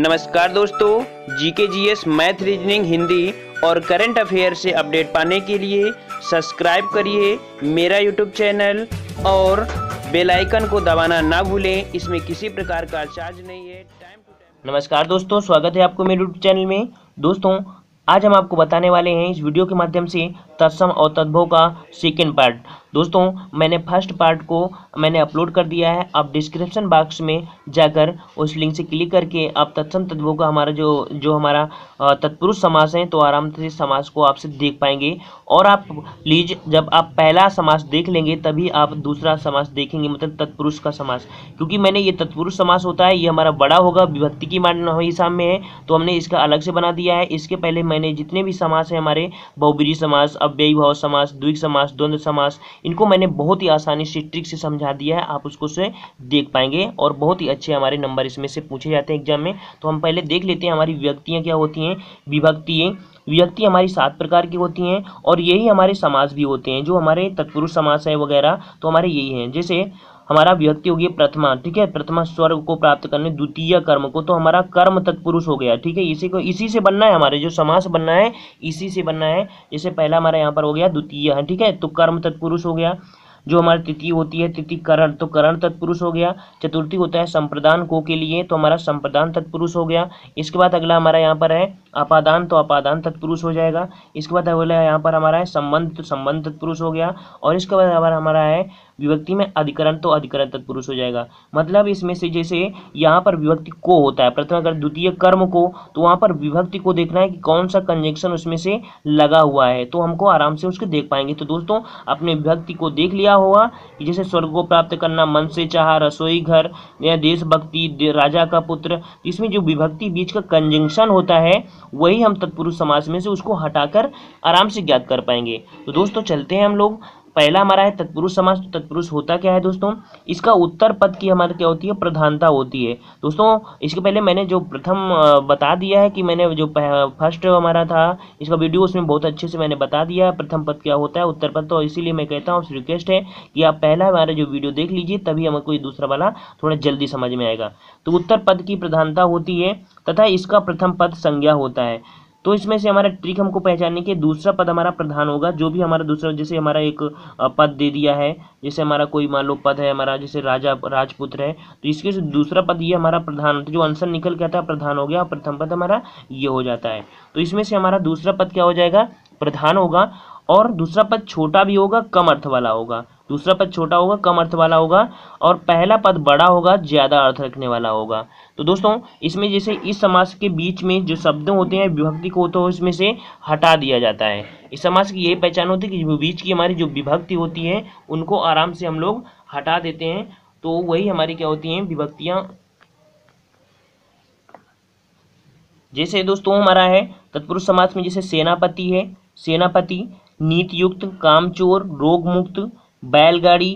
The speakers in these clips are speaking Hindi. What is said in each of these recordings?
नमस्कार दोस्तों GK GS math reasoning Hindi और करंट अफेयर से अपडेट पाने के लिए सब्सक्राइब करिए मेरा यूट्यूब चैनल और बेल आइकन को दबाना ना भूलें इसमें किसी प्रकार का चार्ज नहीं है टाइम टू टाइम नमस्कार दोस्तों स्वागत है आपको मेरे यूट्यूब चैनल में दोस्तों आज हम आपको बताने वाले हैं इस वीडियो के माध्यम से तत्सम और तद्भव का सेकेंड पार्ट दोस्तों मैंने फर्स्ट पार्ट को मैंने अपलोड कर दिया है आप डिस्क्रिप्शन बॉक्स में जाकर उस लिंक से क्लिक करके आप तत्सम तद्भव का हमारा जो जो हमारा तत्पुरुष समास है तो आराम से समास को आपसे देख पाएंगे और आप प्लीज जब आप पहला समास देख लेंगे तभी आप दूसरा समास देखेंगे मतलब तत्पुरुष का समास क्योंकि मैंने ये तत्पुरुष समास होता है ये हमारा बड़ा होगा विभक्ति की मान हिसाब में है तो हमने इसका अलग से बना दिया है इसके पहले मैं मैंने जितने भी समास हैं हमारे बहुबरी समास अव्ययी भाव समास द्विक समास द्वंद समास इनको मैंने बहुत ही आसानी से ट्रिक से समझा दिया है आप उसको से देख पाएंगे और बहुत ही अच्छे हमारे नंबर इसमें से पूछे जाते हैं एग्जाम में तो हम पहले देख लेते हैं हमारी व्यक्तियाँ क्या होती हैं विभक्तियाँ व्यक्ति हमारी सात प्रकार की होती हैं और यही हमारे समाज भी होते हैं जो हमारे तत्पुरुष समाज है वगैरह तो हमारे यही हैं जैसे हमारा व्यक्ति हो गया प्रथमा ठीक है प्रथमा स्वर्ग को प्राप्त करने द्वितीय कर्म को तो हमारा कर्म तत्पुरुष हो गया ठीक है इसी को इसी से बनना है हमारे जो समास बनना है इसी से बनना है जैसे पहला हमारा यहाँ पर हो गया द्वितीय है हाँ, ठीक है तो कर्म तत्पुरुष हो गया जो हमारी तिथि होती है तिथि करण तो करण तत्पुरुष हो गया चतुर्थी होता है संप्रदान को के लिए तो हमारा संप्रदान तत्पुरुष हो गया इसके बाद अगला हमारा यहाँ पर है अपादान तो अपादान तत्पुरुष हो जाएगा इसके बाद अगला यहाँ पर हमारा है संबंध तो संबंध तत्पुरुष हो गया और इसके बाद हमारा हमारा है विभक्ति में अधिकरण तो अधिकरण तत्पुरुष हो जाएगा मतलब इसमें से जैसे यहाँ पर विभक्ति को होता है प्रथम अगर द्वितीय कर्म को तो वहाँ पर विभक्ति को देखना है कि कौन सा कंजेक्शन उसमें से लगा हुआ है तो हमको आराम से उसके देख पाएंगे तो दोस्तों अपने विभक्ति को देख लिया होगा जैसे स्वर्ग को प्राप्त करना मन से चाह रसोई घर या देशभक्ति राजा का पुत्र इसमें जो विभक्ति बीच का कंजेंशन होता है वही हम तत्पुरुष समाज में से उसको हटाकर आराम से ज्ञात कर पाएंगे तो दोस्तों चलते हैं हम लोग पहला हमारा है तत्पुरुष समाज तो तत्पुरुष होता क्या है दोस्तों इसका उत्तर पद की हमारे क्या होती है प्रधानता होती है दोस्तों इसके पहले मैंने जो प्रथम बता दिया है कि मैंने जो फर्स्ट हमारा था इसका वीडियो उसमें बहुत अच्छे से मैंने बता दिया है प्रथम पद क्या होता है उत्तर पद तो इसीलिए मैं कहता हूँ रिक्वेस्ट है कि आप पहला हमारा जो वीडियो देख लीजिए तभी हमें कोई दूसरा वाला थोड़ा जल्दी समझ में आएगा तो उत्तर पद की प्रधानता होती है तथा इसका प्रथम पद संज्ञा होता है तो इसमें से हमारा ट्रिक हमको पहचानने के दूसरा पद हमारा प्रधान होगा जो भी हमारा दूसरा जैसे हमारा एक पद दे दिया है जैसे हमारा कोई मान लो पद है हमारा जैसे राजा राजपुत्र है तो इसके से दूसरा पद ये हमारा प्रधान होता है जो आंसर निकल के आता है प्रधान हो गया और प्रथम पद हमारा ये हो जाता है तो इसमें से हमारा दूसरा पद क्या हो जाएगा प्रधान होगा और दूसरा पद छोटा भी होगा कम अर्थ वाला होगा दूसरा पद छोटा होगा कम अर्थ वाला होगा और पहला पद बड़ा होगा ज़्यादा अर्थ रखने वाला होगा तो दोस्तों इसमें जैसे इस समास के बीच में जो शब्द होते हैं विभक्ति को तो इसमें से हटा दिया जाता है इस समास की यही पहचान होती है कि बीच की हमारी जो विभक्ति होती है उनको आराम से हम लोग हटा देते हैं तो वही हमारी क्या होती हैं विभक्तियाँ जैसे दोस्तों हमारा है तत्पुरुष समास में जैसे सेनापति है सेनापति नीतियुक्त कामचोर रोग मुक्त बैलगाड़ी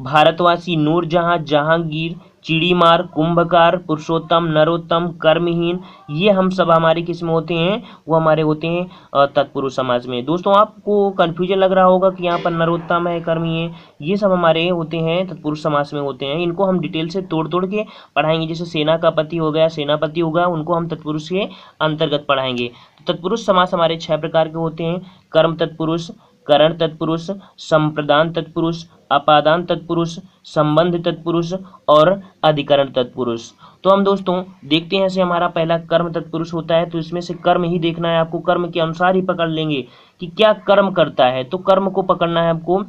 भारतवासी नूरजहाँ जहांगीर चिड़ीमार कुंभकार पुरुषोत्तम नरोत्तम कर्महीन ये हम सब हमारे किस में होते हैं वो हमारे होते हैं तत्पुरुष समाज में दोस्तों आपको कन्फ्यूजन लग रहा होगा कि यहाँ पर नरोत्तम है कर्मी है ये सब हमारे होते हैं तत्पुरुष समाज में होते हैं इनको हम डिटेल से तोड़ तोड़ के पढ़ाएंगे जैसे सेना का पति हो गया सेनापति होगा उनको हम तत्पुरुष के अंतर्गत पढ़ाएंगे तो तत्पुरुष समाज हमारे छः प्रकार के होते हैं कर्म तत्पुरुष करण तत्पुरुष संप्रदान तत्पुरुष अपादान तत्पुरुष संबंध तत्पुरुष और अधिकरण तत्पुरुष तो हम दोस्तों देखते हैं ऐसे हमारा पहला कर्म तत्पुरुष होता है तो इसमें से कर्म ही देखना है आपको कर्म के अनुसार ही पकड़ लेंगे कि क्या कर्म करता है तो कर्म को पकड़ना है आपको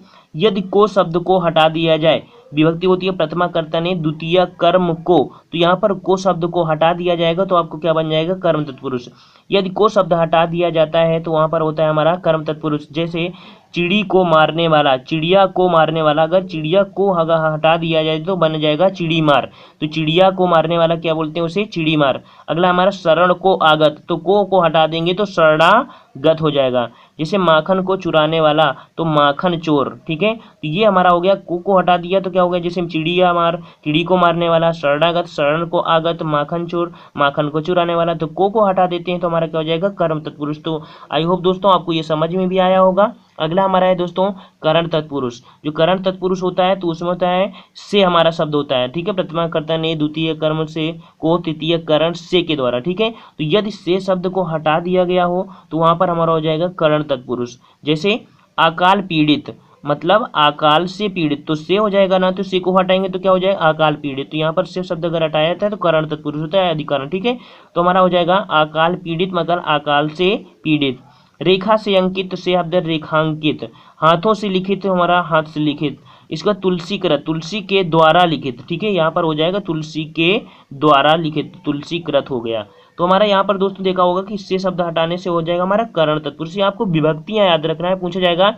यदि को शब्द को हटा दिया जाए विभक्ति होती है प्रथमा कर्ता ने द्वितीय कर्म को तो यहाँ पर को शब्द को हटा दिया जाएगा तो आपको क्या बन जाएगा कर्म तत्पुरुष यदि को शब्द हटा दिया जाता है तो वहाँ पर होता है हमारा कर्म तत्पुरुष जैसे चिड़ी को मारने वाला चिड़िया को मारने वाला अगर चिड़िया को हटा दिया जाए तो बन जाएगा चिड़ी मार तो चिड़िया को मारने वाला क्या बोलते हैं उसे चिड़ी मार अगला हमारा शरण को आगत तो को को हटा देंगे तो शरणागत हो जाएगा जैसे माखन को चुराने वाला तो माखन चोर ठीक है तो ये हमारा हो गया को को हटा दिया तो क्या हो गया जैसे चिड़िया मार चिड़ी को मारने वाला शरणागत शरण को आगत माखन चोर माखन को चुराने वाला तो को को हटा देते हैं तो हमारा क्या हो जाएगा कर्म तत्पुरुष तो आई होप दोस्तों आपको ये समझ में भी आया होगा अगला हमारा है दोस्तों करण तत्पुरुष जो करण तत्पुरुष होता है तो उसमें होता है से हमारा शब्द होता है ठीक है प्रतिमा कर्ता ने द्वितीय कर्म से को तृतीय करण से के द्वारा ठीक है तो यदि से शब्द को हटा दिया गया हो तो वहाँ पर हमारा हो जाएगा करण तत्पुरुष जैसे अकाल पीड़ित मतलब अकाल से पीड़ित तो से हो जाएगा ना तो से को हटाएंगे तो क्या हो जाएगा अकाल पीड़ित तो यहाँ पर से शब्द अगर हटाया जाता है तो करण तत्पुरुष होता है अधिकरण ठीक है तो हमारा हो जाएगा अकाल पीड़ित मतलब अकाल से पीड़ित रेखा से अंकित से शब्द रेखांकित हाथों से लिखित हमारा हाथ से लिखित इसका तुलसी कृत तुलसी के द्वारा लिखित ठीक है यहाँ पर हो जाएगा तुलसी के द्वारा लिखित तुलसी कृत हो गया तो हमारा यहाँ पर दोस्तों देखा होगा कि इससे शब्द हटाने से हो जाएगा हमारा करण तत्पुरुष तो आपको विभक्तियां याद रखना है पूछा जाएगा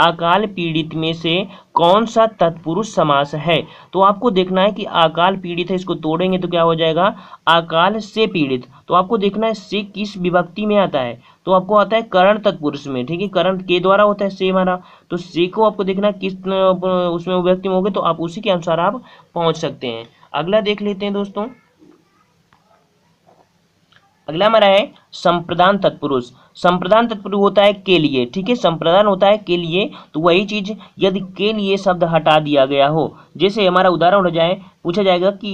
अकाल पीड़ित में से कौन सा तत्पुरुष समास है तो आपको देखना है कि अकाल पीड़ित है इसको तोड़ेंगे तो क्या हो जाएगा अकाल से पीड़ित तो आपको देखना है से किस विभक्ति में आता है तो आपको आता है करण तत्पुरुष में ठीक है करण के द्वारा होता है से हमारा तो से को आपको देखना है किस उसमें विभक्ति में होगी तो आप उसी के अनुसार आप पहुँच सकते हैं अगला देख लेते हैं दोस्तों अगला हमारा है संप्रदान तत्पुरुष संप्रदान तत्पुरुष होता है के लिए ठीक है संप्रदान होता है के लिए तो वही चीज यदि के लिए शब्द हटा दिया गया हो जैसे हमारा उदाहरण हो जाए पूछा जाएगा कि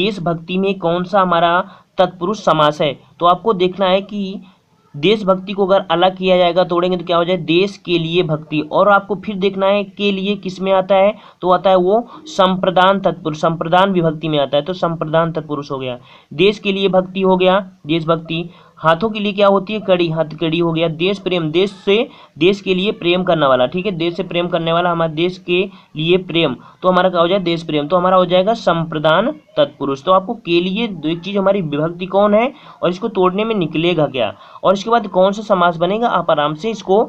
देशभक्ति में कौन सा हमारा तत्पुरुष समास है तो आपको देखना है कि देशभक्ति को अगर अलग किया जाएगा तोड़ेंगे तो क्या हो जाए देश के लिए भक्ति और आपको फिर देखना है के लिए किस में आता है तो आता है वो संप्रदान तत्पुरुष संप्रदान विभक्ति में आता है तो संप्रदान तत्पुरुष हो गया देश के लिए भक्ति हो गया देशभक्ति हाथों के लिए क्या होती है कड़ी हाथ कड़ी हो गया देश प्रेम देश से देश के लिए प्रेम करने वाला ठीक है देश से प्रेम करने वाला हमारे देश के लिए प्रेम तो हमारा क्या हो जाए देश प्रेम तो हमारा हो जाएगा संप्रदान तत्पुरुष तो आपको के लिए दो एक चीज हमारी विभक्ति कौन है और इसको तोड़ने में निकलेगा क्या और इसके बाद कौन सा समाज बनेगा आप आराम से इसको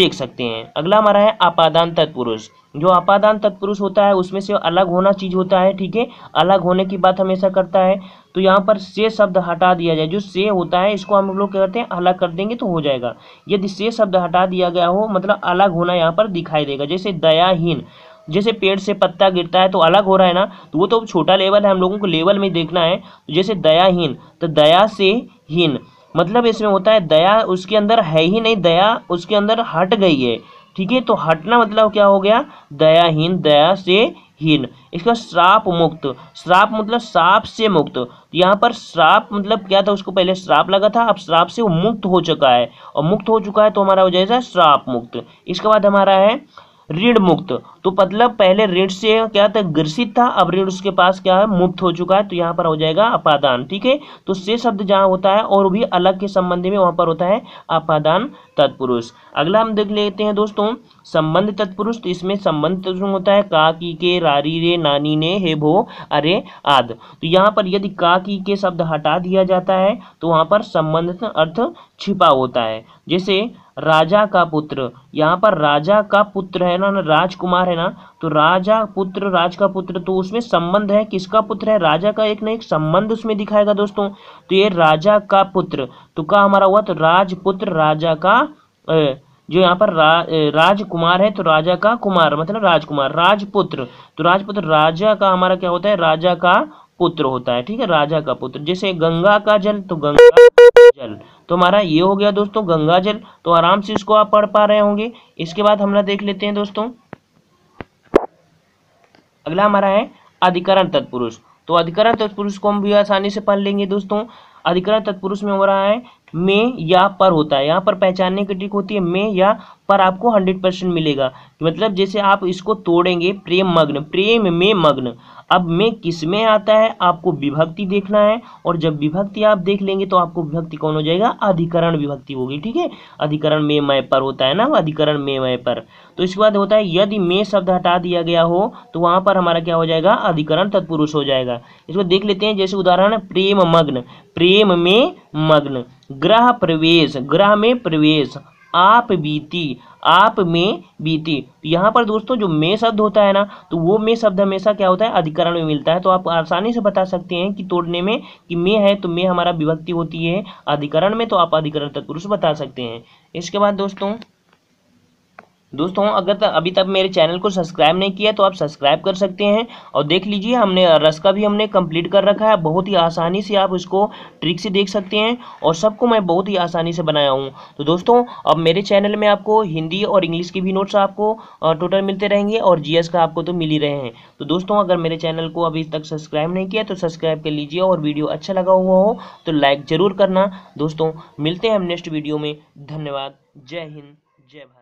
देख सकते हैं अगला हमारा है आपादान तत्पुरुष जो आपादान तत्पुरुष होता है उसमें से अलग होना चीज होता है ठीक है अलग होने की बात हमेशा करता है तो यहाँ पर से शब्द हटा दिया जाए जो से होता है इसको हम लोग क्या करते हैं अलग कर देंगे तो हो जाएगा यदि से शब्द हटा दिया गया हो मतलब अलग होना यहाँ पर दिखाई देगा जैसे दयाहीन जैसे पेड़ से पत्ता गिरता है तो अलग हो रहा है ना तो वो तो छोटा लेवल है हम लोगों को लेवल में देखना है तो जैसे दयाहीन तो दया से हीन मतलब इसमें होता है दया उसके अंदर है ही नहीं दया उसके अंदर हट गई है ठीक है तो हटना मतलब क्या हो गया दयाहीन दया से हीन इसका श्राप मुक्त श्राप मतलब श्राप से मुक्त तो यहाँ पर श्राप मतलब क्या था उसको पहले श्राप लगा था अब श्राप से वो मुक्त हो चुका है और मुक्त हो चुका है तो हमारा हो जाएगा श्राप मुक्त इसके बाद हमारा है ऋण मुक्त तो मतलब पहले ऋण से क्या था ग्रसित था अब ऋण उसके पास क्या है मुक्त हो चुका है तो यहाँ पर हो जाएगा अपादान ठीक है तो से शब्द जहाँ होता है और भी अलग के संबंध में वहाँ पर होता है अपादान तत्पुरुष अगला हम देख लेते हैं दोस्तों संबंध तत्पुरुष तो इसमें संबंध तत्पुरुष होता है का की के रारी रे नानी ने हे भो अरे आद तो यहाँ पर यदि का की के शब्द हटा दिया जाता है तो वहाँ पर संबंधित अर्थ छिपा होता है जैसे राजा का पुत्र यहाँ पर राजा का पुत्र है ना राजकुमार है ना तो राजा पुत्र राज का पुत्र तो उसमें संबंध है किसका पुत्र है राजा का एक ना एक संबंध उसमें दिखाएगा दोस्तों तो ये राजा का पुत्र तो का हमारा हुआ तो राजपुत्र राजा का ए, जो यहाँ पर रा, राजकुमार है तो राजा का कुमार मतलब राजकुमार राजपुत्र तो राजपुत्र राजा का हमारा क्या होता है राजा का पुत्र होता है ठीक है राजा का पुत्र जैसे गंगा का जल तो गंगा जल तो हमारा ये हो गया दोस्तों गंगा जल तो आराम से इसको आप पढ़ पा रहे होंगे इसके बाद हम देख लेते हैं दोस्तों अगला हमारा है अधिकरण तत्पुरुष तो अधिकरण तत्पुरुष को हम भी आसानी से पढ़ लेंगे दोस्तों अधिकरण तत्पुरुष में हो रहा है में या पर होता है यहाँ पर पहचानने की ट्रिक होती है में या पर आपको हंड्रेड परसेंट मिलेगा मतलब जैसे आप इसको तोड़ेंगे प्रेम मग्न प्रेम में मग्न अब में किस में आता है आपको विभक्ति देखना है और जब विभक्ति आप देख लेंगे तो आपको विभक्ति कौन हो जाएगा अधिकरण विभक्ति होगी ठीक है अधिकरण में मय पर होता है ना अधिकरण में मय पर तो इसके बाद होता है यदि में शब्द हटा दिया गया हो तो वहाँ पर हमारा क्या हो जाएगा अधिकरण तत्पुरुष हो जाएगा इसको देख लेते हैं जैसे उदाहरण प्रेम मग्न प्रेम में मग्न ग्रह प्रवेश ग्रह में प्रवेश आप बीती आप में बीती तो यहाँ पर दोस्तों जो में शब्द होता है ना तो वो में शब्द हमेशा क्या होता है अधिकरण में मिलता है तो आप आसानी से बता सकते हैं कि तोड़ने में कि में है तो में हमारा विभक्ति होती है अधिकरण में तो आप अधिकरण तत्पुरुष बता सकते हैं इसके बाद दोस्तों दोस्तों अगर तक अभी तक मेरे चैनल को सब्सक्राइब नहीं किया तो आप सब्सक्राइब कर सकते हैं और देख लीजिए हमने रस का भी हमने कंप्लीट कर रखा है बहुत ही आसानी से आप इसको ट्रिक से देख सकते हैं और सबको मैं बहुत ही आसानी से बनाया हूँ तो दोस्तों अब मेरे चैनल में आपको हिंदी और इंग्लिश के भी नोट्स आपको टोटल मिलते रहेंगे और जी का आपको तो मिल ही रहे हैं तो दोस्तों अगर मेरे चैनल को अभी तक सब्सक्राइब नहीं किया तो सब्सक्राइब कर लीजिए और वीडियो अच्छा लगा हुआ हो तो लाइक ज़रूर करना दोस्तों मिलते हैं हम नेक्स्ट वीडियो में धन्यवाद जय हिंद जय भारत